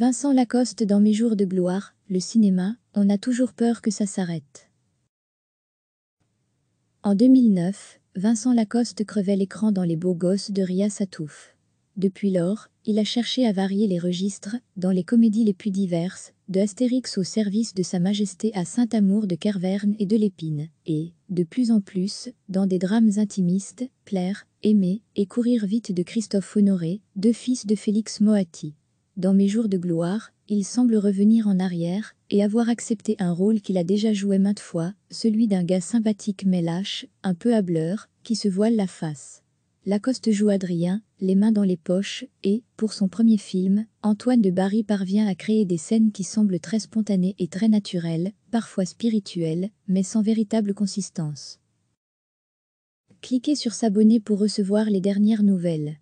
Vincent Lacoste dans Mes jours de gloire, le cinéma, on a toujours peur que ça s'arrête. En 2009, Vincent Lacoste crevait l'écran dans Les beaux gosses de Ria Satouf. Depuis lors, il a cherché à varier les registres, dans les comédies les plus diverses, de Astérix au service de Sa Majesté à Saint-Amour de Kerverne et de l'Épine, et, de plus en plus, dans des drames intimistes, Plaire, Aimer et Courir vite de Christophe Honoré, deux fils de Félix Moati. Dans mes jours de gloire, il semble revenir en arrière et avoir accepté un rôle qu'il a déjà joué maintes fois, celui d'un gars sympathique mais lâche, un peu hableur, qui se voile la face. Lacoste joue Adrien, les mains dans les poches, et, pour son premier film, Antoine de Barry parvient à créer des scènes qui semblent très spontanées et très naturelles, parfois spirituelles, mais sans véritable consistance. Cliquez sur s'abonner pour recevoir les dernières nouvelles.